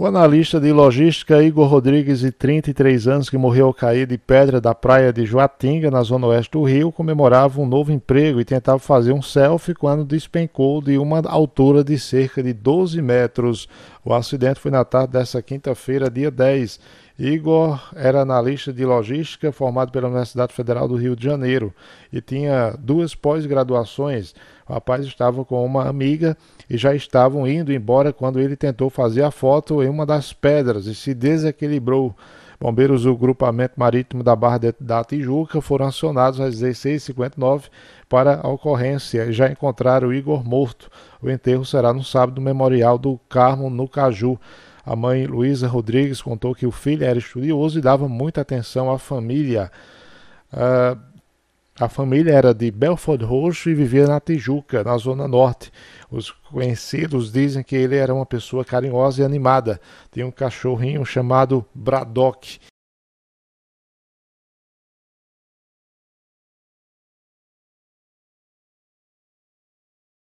O analista de logística Igor Rodrigues, de 33 anos, que morreu ao cair de pedra da praia de Joatinga, na zona oeste do Rio, comemorava um novo emprego e tentava fazer um selfie quando despencou de uma altura de cerca de 12 metros. O acidente foi na tarde desta quinta-feira, dia 10 Igor era analista de logística formado pela Universidade Federal do Rio de Janeiro e tinha duas pós-graduações. O rapaz estava com uma amiga e já estavam indo embora quando ele tentou fazer a foto em uma das pedras e se desequilibrou. Bombeiros do Grupamento Marítimo da Barra da Tijuca foram acionados às 16h59 para a ocorrência e já encontraram Igor morto. O enterro será no sábado no Memorial do Carmo, no Caju. A mãe Luísa Rodrigues contou que o filho era estudioso e dava muita atenção à família. Uh, a família era de Belford Roxo e vivia na Tijuca, na Zona Norte. Os conhecidos dizem que ele era uma pessoa carinhosa e animada. Tem um cachorrinho chamado Braddock.